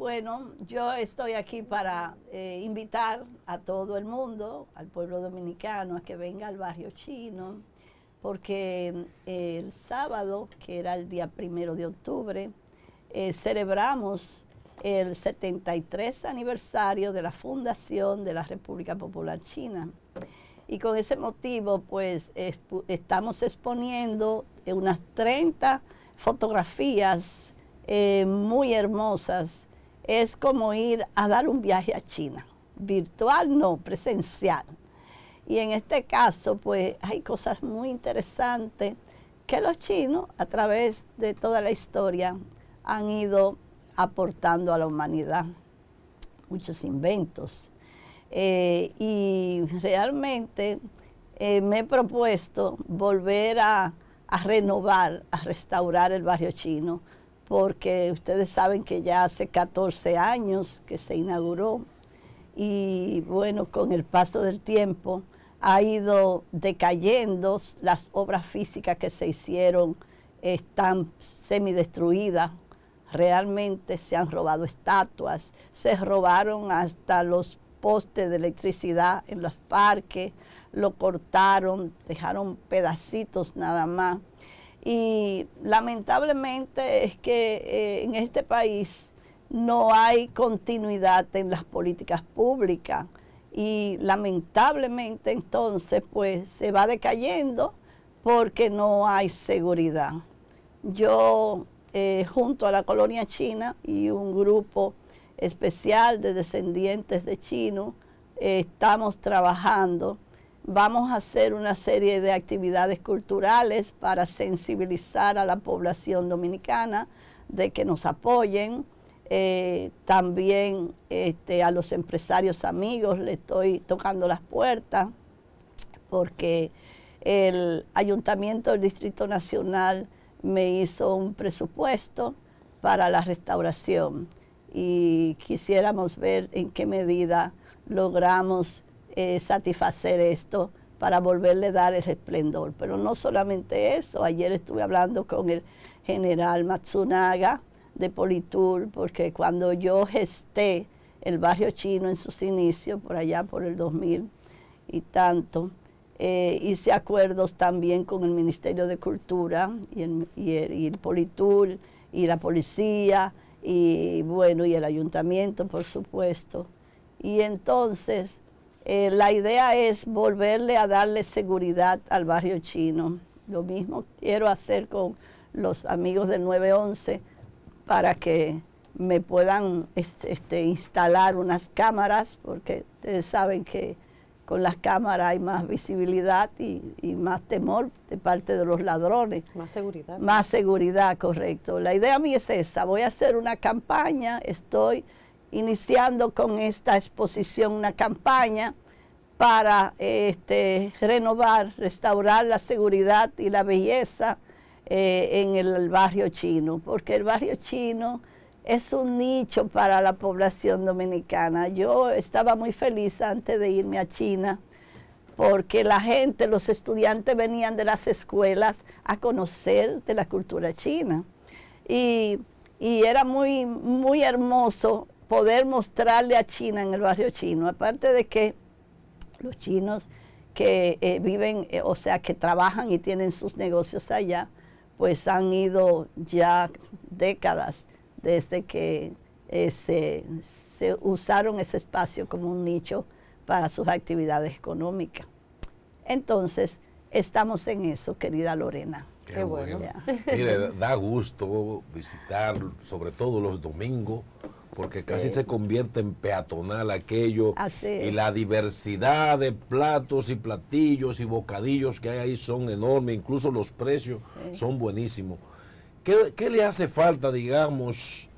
Bueno, yo estoy aquí para eh, invitar a todo el mundo, al pueblo dominicano, a que venga al barrio chino, porque eh, el sábado, que era el día primero de octubre, eh, celebramos el 73 aniversario de la fundación de la República Popular China. Y con ese motivo, pues, estamos exponiendo unas 30 fotografías muy hermosas es como ir a dar un viaje a China, virtual no, presencial. Y en este caso, pues hay cosas muy interesantes que los chinos, a través de toda la historia, han ido aportando a la humanidad muchos inventos. Eh, y realmente eh, me he propuesto volver a, renovar, a restaurar el barrio chino porque ustedes saben que ya hace 14 años que se inauguró y bueno, con el paso del tiempo ha ido decayendo, las obras físicas que se hicieron están semidestruidas, realmente se han robado estatuas, se robaron hasta los postes de electricidad en los parques, lo cortaron, dejaron pedacitos nada más y lamentablemente es que eh, en este país no hay continuidad en las políticas públicas y lamentablemente entonces pues se va decayendo porque no hay seguridad. Yo eh, junto a la colonia china y un grupo especial de descendientes de chinos eh, estamos trabajando vamos a hacer una serie de actividades culturales para sensibilizar a la población dominicana de que nos apoyen. Eh, también este, a los empresarios amigos le estoy tocando las puertas porque el Ayuntamiento del Distrito Nacional me hizo un presupuesto para la restauración y quisiéramos ver en qué medida logramos eh, satisfacer esto para volverle a dar ese esplendor. Pero no solamente eso, ayer estuve hablando con el general Matsunaga de Politur, porque cuando yo gesté el barrio chino en sus inicios, por allá por el 2000 y tanto, eh, hice acuerdos también con el Ministerio de Cultura y el, y y y la policía y bueno, y el ayuntamiento, por supuesto. Y entonces eh, la idea es volverle a darle seguridad al barrio chino. Lo mismo quiero hacer con los amigos del 911 para que me puedan este, este, instalar unas cámaras, porque ustedes saben que con las cámaras hay más visibilidad y, y, más temor de parte de los ladrones. Más seguridad. Más seguridad, correcto. La idea mí es esa. Voy a hacer una campaña, estoy iniciando con esta exposición una campaña para este, renovar, restaurar la seguridad y la belleza eh, en el barrio chino, porque el barrio chino es un nicho para la población dominicana. Yo estaba muy feliz antes de irme a China porque la gente, los estudiantes venían de las escuelas a conocer de la cultura china. Y, era muy, muy hermoso poder mostrarle a China en el barrio chino. Aparte de que los chinos que eh, viven, eh, o sea, que trabajan y tienen sus negocios allá, pues han ido ya décadas desde que este, se, usaron ese espacio como un nicho para sus actividades económicas. Entonces, estamos en eso, querida Lorena. Qué, bueno. Mire, da gusto visitar, sobre todo los domingos, porque casi se convierte en peatonal aquello. Y la diversidad de platos y platillos y bocadillos que hay ahí son enormes, incluso los precios son buenísimos. ¿Qué, le hace falta, digamos,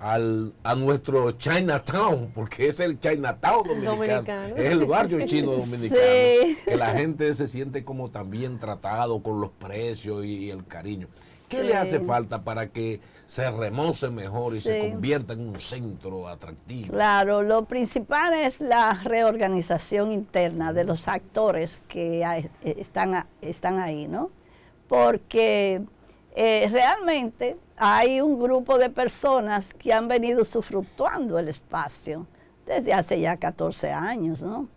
al, a nuestro Chinatown? Porque es el Chinatown dominicano, es el barrio chino dominicano, que la gente se siente como también tratado con los precios y el cariño. ¿Qué le hace falta para que se remoce mejor y se convierta en un centro atractivo? Claro, lo principal es la reorganización interna de los actores que eh, están, ahí, ¿no? Porque eh, realmente hay un grupo de personas que han venido sufructuando el espacio desde hace ya 14 años, ¿no?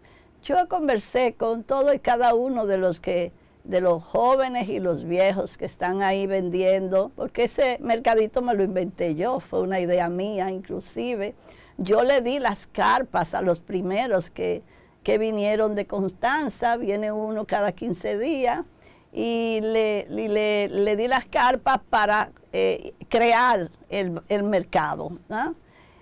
Yo conversé con todo y cada uno de los que de los jóvenes y los viejos que están ahí vendiendo, porque ese mercadito me lo inventé yo, fue una idea mía inclusive. Yo le di las carpas a los primeros que, que vinieron de Constanza, viene uno cada 15 días, y le, le, le di las carpas para eh, crear el, mercado.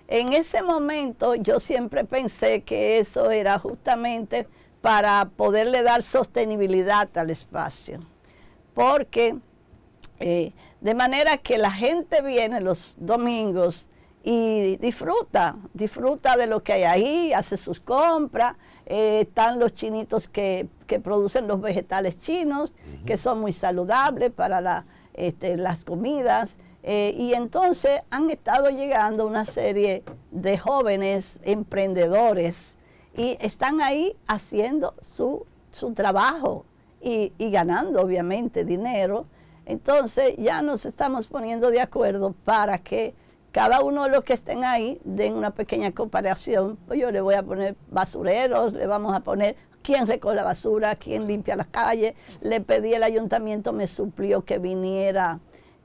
En ese momento yo siempre pensé que eso era justamente para poderle dar sostenibilidad al espacio. Porque eh, de manera que la gente viene los domingos y disfruta, disfruta de lo que hay ahí, hace sus compras, eh, están los chinitos que, producen los vegetales chinos, que son muy saludables para este, las comidas. Eh, y entonces han estado llegando una serie de jóvenes emprendedores y están ahí haciendo su, trabajo y, ganando obviamente dinero. Entonces ya nos estamos poniendo de acuerdo para que cada uno de los que estén ahí den una pequeña comparación. Pues yo le voy a poner basureros, le vamos a poner quién recoge la basura, quién limpia las calles. Le pedí al ayuntamiento, me suplió que viniera,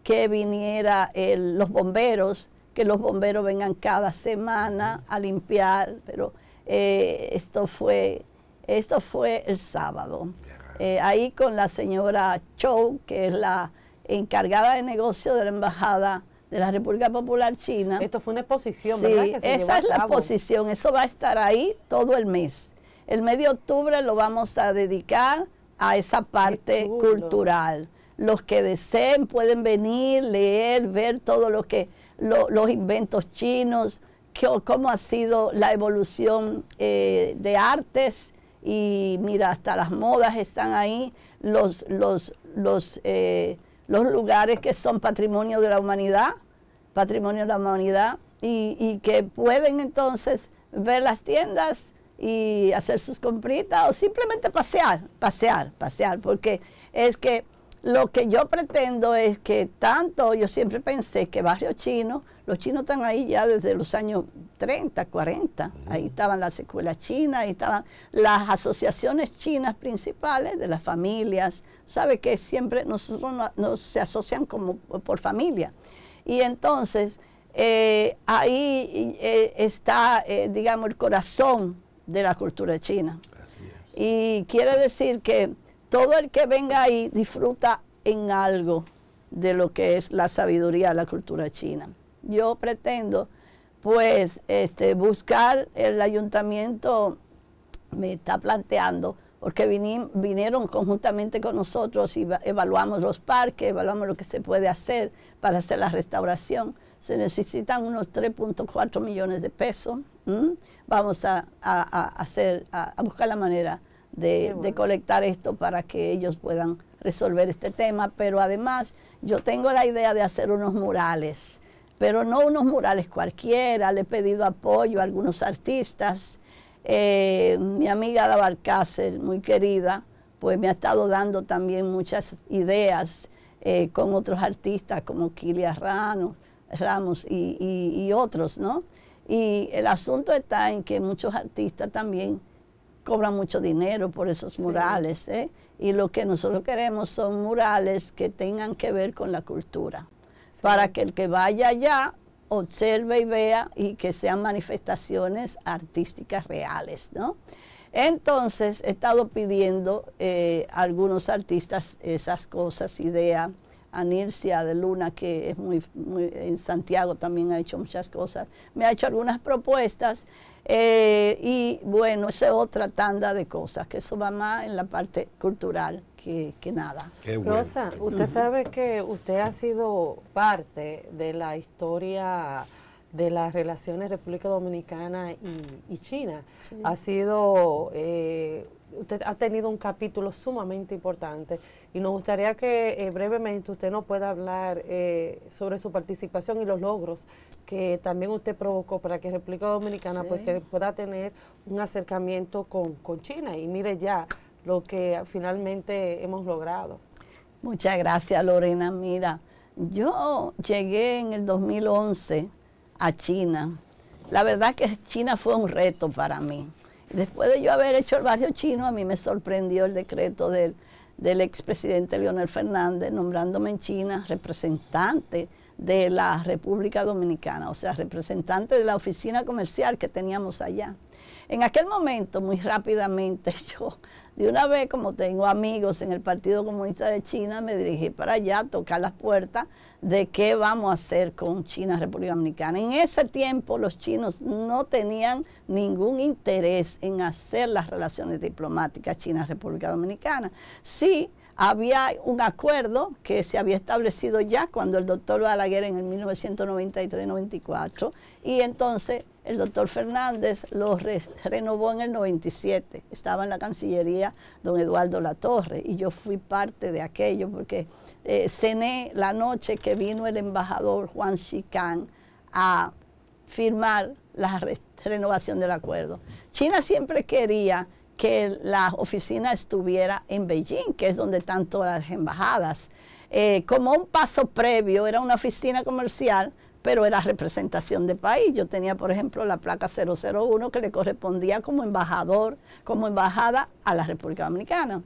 que viniera los bomberos, que los bomberos vengan cada semana a limpiar, pero eh, esto, fue, esto fue el sábado. Eh, ahí con la señora Chou, que es la encargada de negocio de la Embajada de la República Popular China. Esto fue una exposición, ¿verdad? esa es la exposición, eso va a estar ahí todo el mes. El mes de octubre lo vamos a dedicar a esa parte cultural. Los que deseen pueden venir, leer, ver todo lo que los inventos chinos, cómo ha sido la evolución eh, de artes y mira, hasta las modas están ahí, los, los, los, eh, los lugares que son patrimonio de la humanidad, patrimonio de la humanidad, y, y que pueden entonces ver las tiendas y hacer sus compritas o simplemente pasear, pasear, pasear, porque es que lo que yo pretendo es que tanto, yo siempre pensé que barrio chino, los chinos están ahí ya desde los años 30, 40, ahí estaban las escuelas chinas, ahí estaban las asociaciones chinas principales de las familias, sabe que siempre nosotros nos, asocian como por familia. Y entonces eh, ahí eh, está, eh, digamos, el corazón de la cultura china. Así es. Y quiere decir que todo el que venga ahí disfruta en algo de lo que es la sabiduría de la cultura china. Yo pretendo, pues, este, buscar el ayuntamiento, me está planteando, porque vinieron conjuntamente con nosotros y evaluamos los parques, evaluamos lo que se puede hacer para hacer la restauración. Se necesitan unos 3.4 millones de pesos. Vamos a, hacer, a buscar la manera de, colectar esto para que ellos puedan resolver este tema. Pero además yo tengo la idea de hacer unos murales, pero no unos murales cualquiera. Le he pedido apoyo a algunos artistas. Eh, mi amiga Dabalcácer, muy querida, pues me ha estado dando también muchas ideas eh, con otros artistas como Kilia Ramos y, y otros, ¿no? Y el asunto está en que muchos artistas también cobran mucho dinero por esos murales. ¿eh? Y lo que nosotros queremos son murales que tengan que ver con la cultura, para que el que vaya allá observe y vea y que sean manifestaciones artísticas reales, ¿no? Entonces he estado pidiendo a eh, algunos artistas esas cosas, ideas, Anircia de Luna, que es muy, en Santiago también ha hecho muchas cosas, me ha hecho algunas propuestas eh, y bueno, esa es otra tanda de cosas, que eso va más en la parte cultural que, nada. Rosa, usted sabe que usted ha sido parte de la historia de las relaciones República Dominicana y, China. Ha sido... Eh, usted ha tenido un capítulo sumamente importante y nos gustaría que eh, brevemente usted nos pueda hablar eh, sobre su participación y los logros que también usted provocó para que República Dominicana pues, pueda tener un acercamiento con, con China. Y mire ya lo que finalmente hemos logrado. Muchas gracias, Lorena. Mira, yo llegué en el 2011 a China. La verdad que China fue un reto para mí. Después de yo haber hecho el barrio chino, a mí me sorprendió el decreto del del expresidente Leonel Fernández, nombrándome en China representante de la República Dominicana, o sea, representante de la oficina comercial que teníamos allá. En aquel momento, muy rápidamente, yo de una vez, como tengo amigos en el Partido Comunista de China, me dirigí para allá a tocar las puertas de qué vamos a hacer con China República Dominicana. En ese tiempo los chinos no tenían ningún interés en hacer las relaciones diplomáticas China-República Dominicana. Sí, había un acuerdo que se había establecido ya cuando el doctor Balaguer en el 1993-94 y entonces el doctor Fernández lo renovó en el 97. Estaba en la Cancillería don Eduardo Latorre y yo fui parte de aquello porque eh, cené la noche que vino el embajador Juan Chicán a firmar la renovación del acuerdo. China siempre quería que la oficina estuviera en Beijing, que es donde están todas las embajadas. Eh, como un paso previo, era una oficina comercial pero era representación de país. Yo tenía, por ejemplo, la placa 001 que le correspondía como embajador, como embajada a la República Dominicana.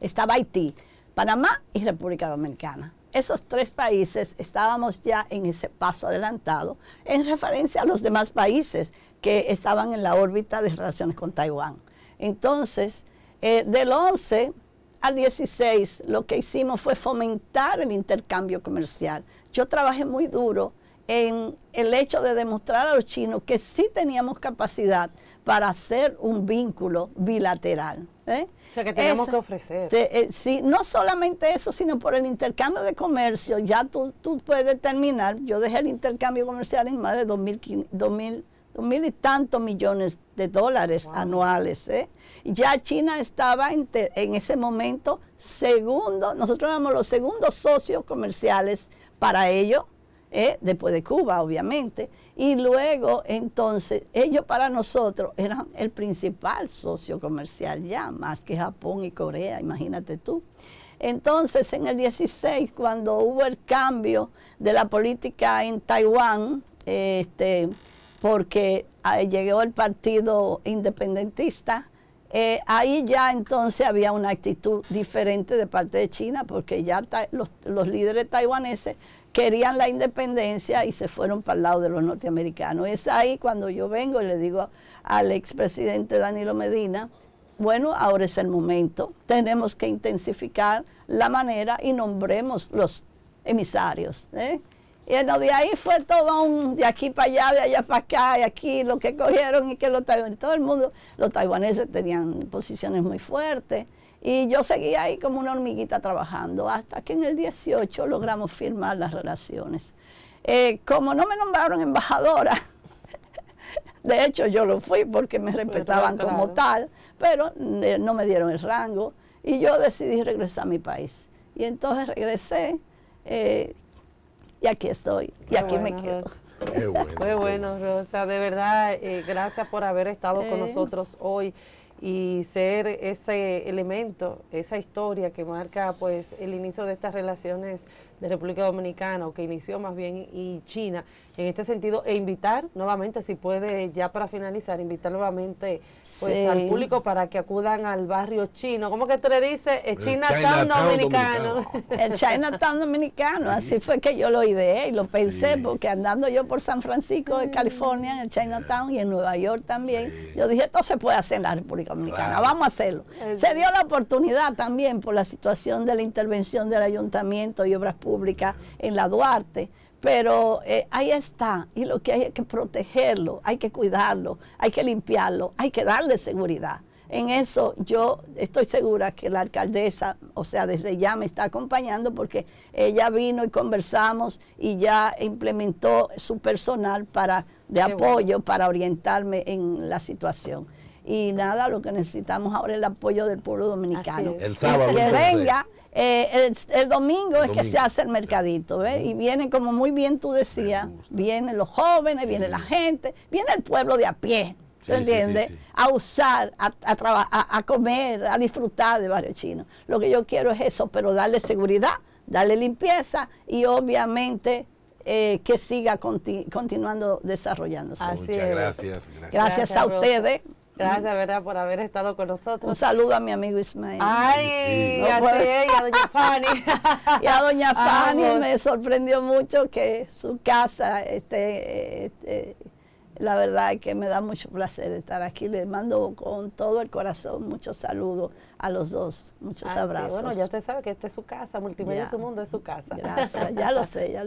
Estaba Haití, Panamá y República Dominicana. Esos tres países estábamos ya en ese paso adelantado en referencia a los demás países que estaban en la órbita de relaciones con Taiwán. Entonces, eh, del 11 al 16 lo que hicimos fue fomentar el intercambio comercial. Yo trabajé muy duro en el hecho de demostrar a los chinos que sí teníamos capacidad para hacer un vínculo bilateral. ¿eh? O sea, que tenemos que ofrecer. Eh, sí, no solamente eso, sino por el intercambio de comercio. Ya tú, puedes terminar. Yo dejé el intercambio comercial en más de 2.000 mil, y tantos millones de dólares anuales. ¿eh? Ya China estaba en, en ese momento segundo, nosotros éramos los segundos socios comerciales para ello, ¿eh? después de Cuba, obviamente, y luego entonces ellos para nosotros eran el principal socio comercial ya, más que Japón y Corea, imagínate tú. Entonces en el 16, cuando hubo el cambio de la política en Taiwán, este, porque ah, llegó el partido independentista, eh, ahí ya entonces había una actitud diferente de parte de China porque ya los, líderes taiwaneses querían la independencia y se fueron para el lado de los norteamericanos. Es ahí cuando yo vengo y le digo al expresidente Danilo Medina, bueno, ahora es el momento, tenemos que intensificar la manera y nombremos los emisarios. ¿eh? Y de ahí fue todo un, de aquí para allá, de allá para acá, y aquí lo que cogieron y que los taiwaneses, todo el mundo, los taiwaneses tenían posiciones muy fuertes. Y yo seguía ahí como una hormiguita trabajando hasta que en el 18 logramos firmar las relaciones. Eh, como no me nombraron embajadora, de hecho yo lo fui porque me respetaban como tal, pero eh, no me dieron el rango y yo decidí regresar a mi país. Y entonces regresé, eh, y aquí estoy, y aquí me quedo. bueno. Muy bueno, Rosa. De verdad, eh, gracias por haber estado con eh. nosotros hoy y ser ese elemento, esa historia que marca pues el inicio de estas relaciones de República Dominicana o que inició más bien y China en este sentido e invitar nuevamente, si puede ya para finalizar, invitar nuevamente pues, al público para que acudan al barrio chino. ¿Cómo que tú le dices? El Chinatown dominicano. El Chinatown dominicano, así fue que yo lo ideé y lo pensé porque andando yo por San Francisco de California, en el Chinatown y en Nueva York también, yo dije, esto se puede hacer en la República Dominicana, vamos a hacerlo. Se dio la oportunidad también por la situación de la intervención del ayuntamiento y obras públicas en la Duarte, pero eh, ahí está, y lo que hay es que protegerlo, hay que cuidarlo, hay que limpiarlo, hay que darle seguridad. En eso yo estoy segura que la alcaldesa, o sea, desde ya me está acompañando porque ella vino y conversamos y ya implementó su personal para de apoyo para orientarme en la situación. Y nada, lo que necesitamos ahora es el apoyo del pueblo dominicano. El sábado. Que venga. Eh, el, domingo es que se hace el mercadito, y viene como muy bien tú decías, vienen los jóvenes, viene la gente, viene el pueblo de a pie, ¿se entiende? a usar, a, a, comer, a disfrutar de Barrio Chino. Lo que yo quiero es eso, pero darle seguridad, darle limpieza y obviamente eh, que siga continuando desarrollándose. Muchas Gracias, gracias a ustedes. Gracias, ¿verdad?, por haber estado con nosotros. Un saludo a mi amigo Ismael. Ay, sí. y a doña Fanny. y a doña Fanny me sorprendió mucho que su casa esté... Este, la verdad que me da mucho placer estar aquí. Les mando con todo el corazón muchos saludos a los dos. Muchos ah, abrazos. bueno, ya usted sabe que esta es su casa, Multimedia de su mundo, es su casa. Gracias, ya lo sé, ya lo